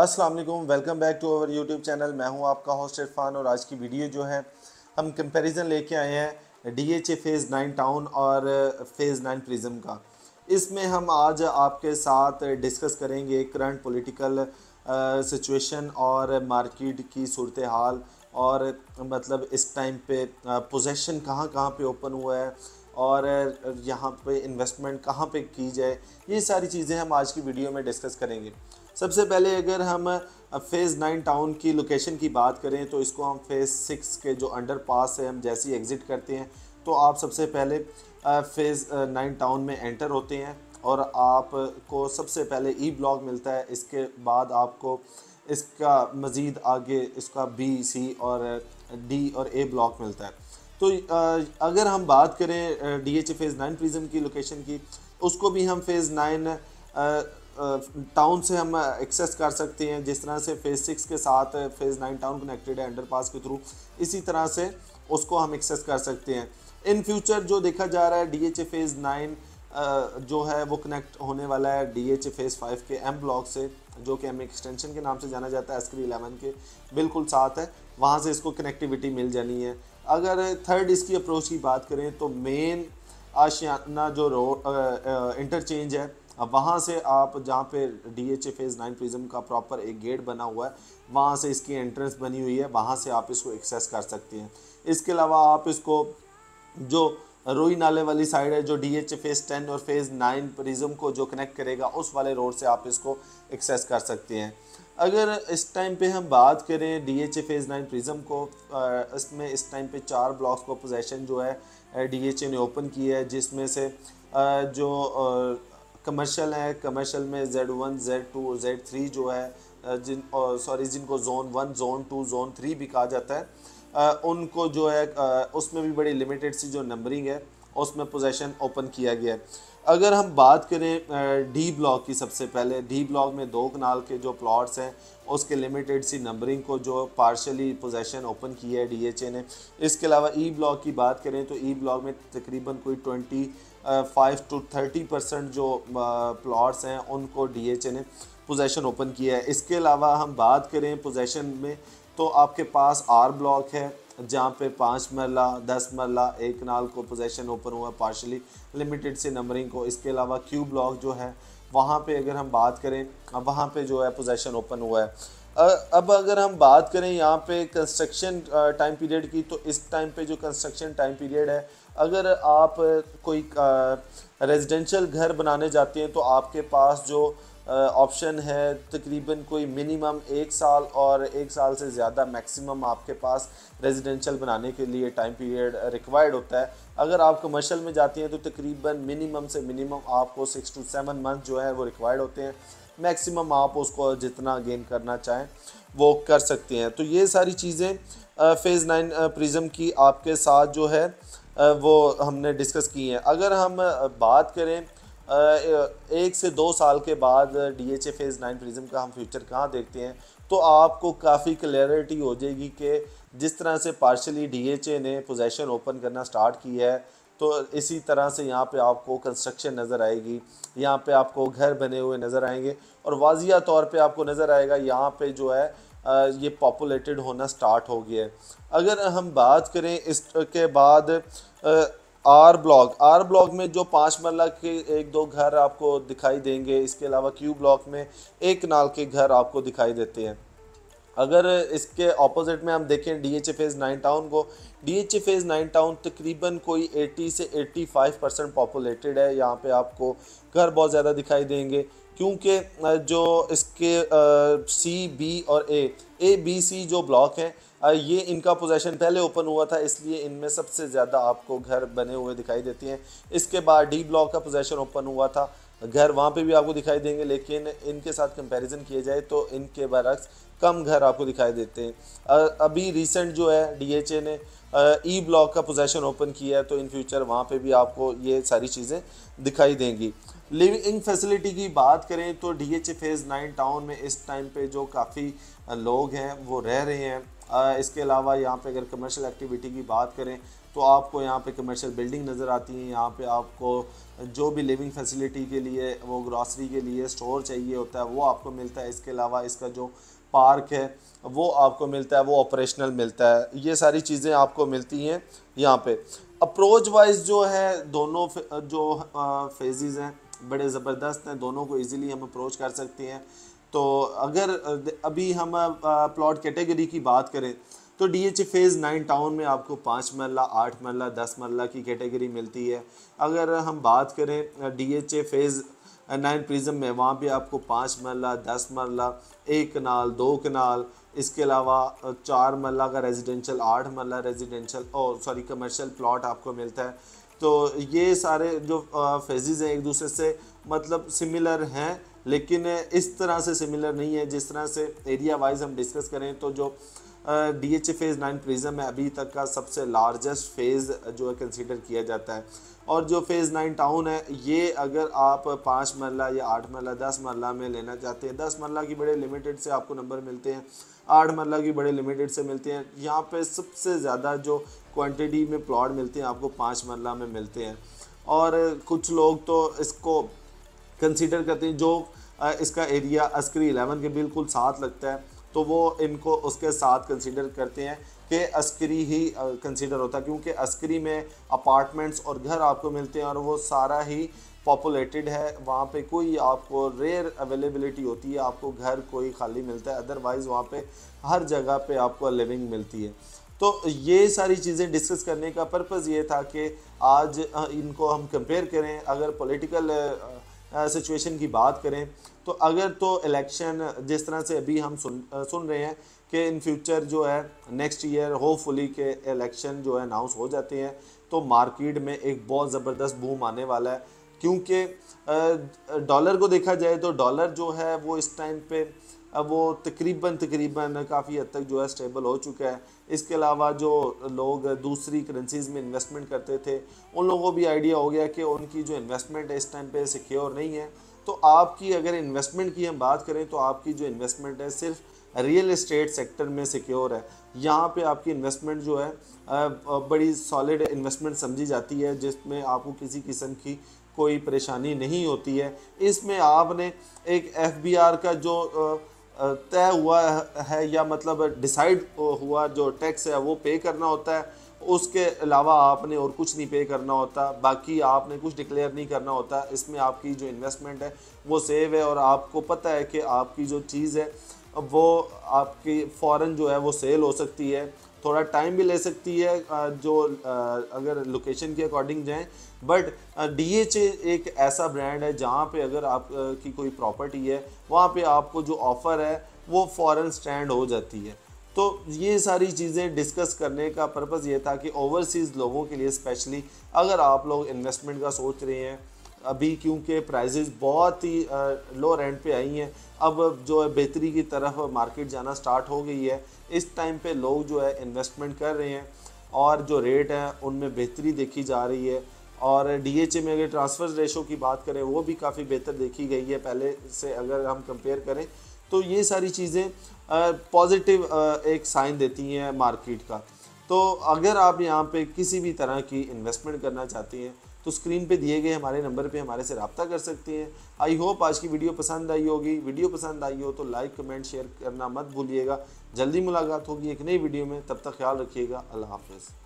अस्सलाम वालेकुम welcome back to our YouTube channel मैं हूं आपका होस्ट इरफान और आज की वीडियो जो है हम कंपैरिजन लेके आए हैं D H A phase nine town और फ़ेज़ नाइन प्रिज्म का इसमें हम आज आपके साथ डिस्कस करेंगे करंट पॉलिटिकल सिचुएशन और मार्केट की सूरत हाल और मतलब इस टाइम पे पोजेसन uh, कहाँ कहाँ पे ओपन हुआ है और यहाँ पे इन्वेस्टमेंट कहाँ पे की जाए ये सारी चीज़ें हम आज की वीडियो में डिस्कस करेंगे सबसे पहले अगर हम फेज़ नाइन टाउन की लोकेशन की बात करें तो इसको हम फेज़ सिक्स के जो अंडर पास है हम जैसे ही एग्ज़िट करते हैं तो आप सबसे पहले फेज़ नाइन टाउन में एंटर होते हैं और आपको सबसे पहले ई e ब्लॉक मिलता है इसके बाद आपको इसका मज़ीद आगे इसका बी सी और डी और ए ब्लॉक मिलता है तो अगर हम बात करें D H phase nine prism की लोकेशन की उसको भी हम फेज़ नाइन टाउन से हम एक्सेस कर सकते हैं जिस तरह से फेज़ सिक्स के साथ फेज़ नाइन टाउन कनेक्टेड है अंडरपास के थ्रू इसी तरह से उसको हम एक्सेस कर सकते हैं इन फ्यूचर जो देखा जा रहा है डी एच फेज़ नाइन जो है वो कनेक्ट होने वाला है डी एच फेज़ फाइव के एम ब्लॉक से जो कि एम एक्सटेंशन के नाम से जाना जाता है एस्क्री इलेवन के बिल्कुल साथ है वहाँ से इसको कनेक्टिविटी मिल जानी है अगर थर्ड इसकी अप्रोच की बात करें तो मेन आशियाना जो रोड इंटरचेंज है वहाँ से आप जहाँ पे D H A phase nine prism का प्रॉपर एक गेट बना हुआ है वहाँ से इसकी एंट्रेंस बनी हुई है वहाँ से आप इसको एक्सेस कर सकते हैं इसके अलावा आप इसको जो रोई नाले वाली साइड है जो D H A phase ten और फेज़ नाइन प्रिज्म को जो कनेक्ट करेगा उस वाले रोड से आप इसको एक्सेस कर सकते हैं अगर इस टाइम पे हम बात करें D H A phase nine prism को इसमें इस टाइम पे चार ब्लॉक्स को पोजेसन जो है डी एच ए ने ओपन किया है जिसमें से जो कमर्शल है कमर्शल में Z one Z two Z three जो है जिन सॉरी जिनको zone one zone two zone three भी कहा जाता है उनको जो है उसमें भी बड़ी लिमिटेड सी जो नंबरिंग है और उसमें पोजेसन ओपन किया गया है अगर हम बात करें डी ब्लॉक की सबसे पहले डी ब्लॉक में दो कनाल के जो प्लॉट्स हैं उसके लिमिटेड सी नंबरिंग को जो पार्शली पोजेसन ओपन की है डीएचए ने इसके अलावा ई e ब्लॉक की बात करें तो ई e ब्लॉक में तकरीबन कोई twenty five to thirty percent जो प्लॉट्स हैं उनको डीएचए ने पोजेसन ओपन किया है इसके अलावा हम बात करें पोजेसन में तो आपके पास आर ब्लॉक है जहाँ पे पाँच मरला दस मरला एक नाल को पोजेशन ओपन हुआ पार्शली लिमिटेड से नंबरिंग को इसके अलावा क्यू ब्लॉक जो है वहाँ पे अगर हम बात करें अब वहाँ पे जो है पोजेशन ओपन हुआ है अब अगर हम बात करें यहाँ पे कंस्ट्रक्शन टाइम पीरियड की तो इस टाइम पे जो कंस्ट्रक्शन टाइम पीरियड है अगर आप कोई रेजिडेंशल घर बनाने जाते हैं तो आपके पास जो ऑप्शन है तकरीबन कोई मिनिमम एक साल और एक साल से ज़्यादा मैक्सिमम आपके पास रेजिडेंशियल बनाने के लिए टाइम पीरियड रिक्वायर्ड होता है अगर आप कमर्शियल में जाती हैं तो तकरीबन मिनिमम से मिनिमम आपको सिक्स टू सेवन मंथ जो है वो रिक्वायर्ड होते हैं मैक्सिमम आप उसको जितना गेन करना चाहें वो कर सकते हैं तो ये सारी चीज़ें फ़ेज़ नाइन प्रिज़म की आपके साथ जो है वो हमने डिस्कस की हैं अगर हम बात करें एक से दो साल के बाद D H A phase nine prism का हम फ्यूचर कहाँ देखते हैं तो आपको काफ़ी क्लैरिटी हो जाएगी कि जिस तरह से पार्शली डी एच ए ने पोजेसन ओपन करना स्टार्ट की है तो इसी तरह से यहाँ पे आपको कंस्ट्रक्शन नज़र आएगी यहाँ पे आपको घर बने हुए नज़र आएंगे और वाजिया तौर पे आपको नज़र आएगा यहाँ पे जो है ये पॉपुलेटेड होना स्टार्ट हो गया है अगर हम बात करें इसके बाद आर ब्लॉक आर ब्लॉक में जो पाँच मरला के एक दो घर आपको दिखाई देंगे इसके अलावा क्यू ब्लॉक में एक नाल के घर आपको दिखाई देते हैं अगर इसके ऑपोजिट में हम देखें D H A phase nine town को D H A phase nine town तकरीबन कोई 80 से 85 परसेंट पॉपुलेटेड है यहाँ पे आपको घर बहुत ज़्यादा दिखाई देंगे क्योंकि जो इसके सी बी और ए ए बी सी जो ब्लॉक हैं ये इनका पोजेशन पहले ओपन हुआ था इसलिए इनमें सबसे ज़्यादा आपको घर बने हुए दिखाई देती हैं इसके बाद डी ब्लॉक का पोजेशन ओपन हुआ था घर वहाँ पे भी आपको दिखाई देंगे लेकिन इनके साथ कंपैरिजन किया जाए तो इनके बरक्स कम घर आपको दिखाई देते हैं अभी रिसेंट जो है डीएचए ने ई ब्लॉक e का पोजेशन ओपन किया है तो इन फ्यूचर वहाँ पे भी आपको ये सारी चीज़ें दिखाई देंगी लिविंग फैसिलिटी की बात करें तो D H phase nine town में इस टाइम पे जो काफ़ी लोग हैं वो रह रहे हैं इसके अलावा यहाँ पे अगर कमर्शियल एक्टिविटी की बात करें तो आपको यहाँ पे कमर्शियल बिल्डिंग नज़र आती हैं यहाँ पे आपको जो भी लिविंग फैसिलिटी के लिए वो ग्रॉसरी के लिए स्टोर चाहिए होता है वो आपको मिलता है इसके अलावा इसका जो पार्क है वो आपको मिलता है वो ऑपरेशनल मिलता है ये सारी चीज़ें आपको मिलती हैं यहाँ पे अप्रोच वाइज जो है दोनों जो फेजेस हैं बड़े ज़बरदस्त हैं दोनों को इजीली हम अप्रोच कर सकते हैं तो अगर अभी हम प्लॉट कैटेगरी की बात करें तो D H phase nine town में आपको पाँच मरला आठ मरला दस मरला की कैटेगरी मिलती है अगर हम बात करें D H phase nine prism में वहाँ पे आपको पाँच मरला दस मरला एक कनाल दो कनाल इसके अलावा चार मरला का रेजिडेंशल आठ मरला रेजिडेंशल और सॉरी कमर्शियल प्लॉट आपको मिलता है तो ये सारे जो फेजेज़ हैं एक दूसरे से मतलब सिमिलर हैं लेकिन इस तरह से सिमिलर नहीं है जिस तरह से एरिया वाइज हम डिस्कस करें तो जो D H phase nine prism है अभी तक का सबसे लार्जेस्ट फेज़ जो है कंसिडर किया जाता है और जो फेज़ नाइन टाउन है ये अगर आप पाँच मरला या आठ मरला दस मरला में लेना चाहते हैं दस मरला की बड़े लिमिटेड से आपको नंबर मिलते हैं आठ मरला की बड़े लिमिटेड से मिलते हैं यहाँ पे सबसे ज़्यादा जो क्वांटिटी में प्लॉट मिलते हैं आपको पाँच मरला में मिलते हैं और कुछ लोग तो इसको कंसीडर करते हैं जो इसका एरिया अस्करी एलेवन के बिल्कुल साथ लगता है तो वो इनको उसके साथ कंसिडर करते हैं कि अस्करी ही कंसिडर होता है क्योंकि अस्करी में अपार्टमेंट्स और घर आपको मिलते हैं और वो सारा ही पॉपुलेटेड है वहाँ पे कोई आपको रेयर अवेलेबिलिटी होती है आपको घर कोई खाली मिलता है अदरवाइज़ वहाँ पे हर जगह पे आपको लिविंग मिलती है तो ये सारी चीज़ें डिस्कस करने का पर्पज़ ये था कि आज इनको हम कंपेयर करें अगर पॉलिटिकल सिचुएशन की बात करें तो अगर तो इलेक्शन जिस तरह से अभी हम सुन सुन रहे हैं कि इन फ्यूचर जो है नेक्स्ट ईयर होपफुली के इलेक्शन जो है अनाउंस हो जाते हैं तो मार्केट में एक बहुत ज़बरदस्त बूम आने वाला है क्योंकि डॉलर को देखा जाए तो डॉलर जो है वो इस टाइम पे अब वो तकरीबन तकरीबन काफ़ी हद तक जो है स्टेबल हो चुका है इसके अलावा जो लोग दूसरी करेंसीज़ में इन्वेस्टमेंट करते थे उन लोगों को भी आइडिया हो गया कि उनकी जो इन्वेस्टमेंट है इस टाइम पे सिक्योर नहीं है तो आपकी अगर इन्वेस्टमेंट की हम बात करें तो आपकी जो इन्वेस्टमेंट है सिर्फ रियल इस्टेट सेक्टर में सिक्योर है यहाँ पर आपकी इन्वेस्टमेंट जो है बड़ी सॉलिड इन्वेस्टमेंट समझी जाती है जिसमें आपको किसी किस्म की कोई परेशानी नहीं होती है इसमें आपने एक एफ का जो तय हुआ है या मतलब डिसाइड हुआ जो टैक्स है वो पे करना होता है उसके अलावा आपने और कुछ नहीं पे करना होता बाकी आपने कुछ डिक्लेयर नहीं करना होता इसमें आपकी जो इन्वेस्टमेंट है वो सेव है और आपको पता है कि आपकी जो चीज़ है वो आपकी फ़ौरन जो है वो सेल हो सकती है थोड़ा टाइम भी ले सकती है जो अगर लोकेशन के अकॉर्डिंग जाएँ बट डी एच एक ऐसा ब्रांड है जहाँ पे अगर आप की कोई प्रॉपर्टी है वहाँ पे आपको जो ऑफ़र है वो फ़ौरन स्टैंड हो जाती है तो ये सारी चीज़ें डिस्कस करने का पर्पज़ ये था कि ओवरसीज़ लोगों के लिए स्पेशली अगर आप लोग इन्वेस्टमेंट का सोच रहे हैं अभी क्योंकि प्राइजेज बहुत ही लो रेंट पे आई हैं अब जो है बेहतरी की तरफ मार्केट जाना स्टार्ट हो गई है इस टाइम पे लोग जो है इन्वेस्टमेंट कर रहे हैं और जो रेट हैं उनमें बेहतरी देखी जा रही है और डीएचए में अगर ट्रांसफ़र रेशो की बात करें वो भी काफ़ी बेहतर देखी गई है पहले से अगर हम कंपेयर करें तो ये सारी चीज़ें पॉजिटिव एक साइन देती हैं मार्केट का तो अगर आप यहाँ पे किसी भी तरह की इन्वेस्टमेंट करना चाहते हैं तो स्क्रीन पे दिए गए हमारे नंबर पे हमारे से रबता कर सकती हैं आई होप आज की वीडियो पसंद आई होगी वीडियो पसंद आई हो तो लाइक कमेंट शेयर करना मत भूलिएगा जल्दी मुलाकात होगी एक नई वीडियो में तब तक ख्याल रखिएगा अल्लाह हाफिज़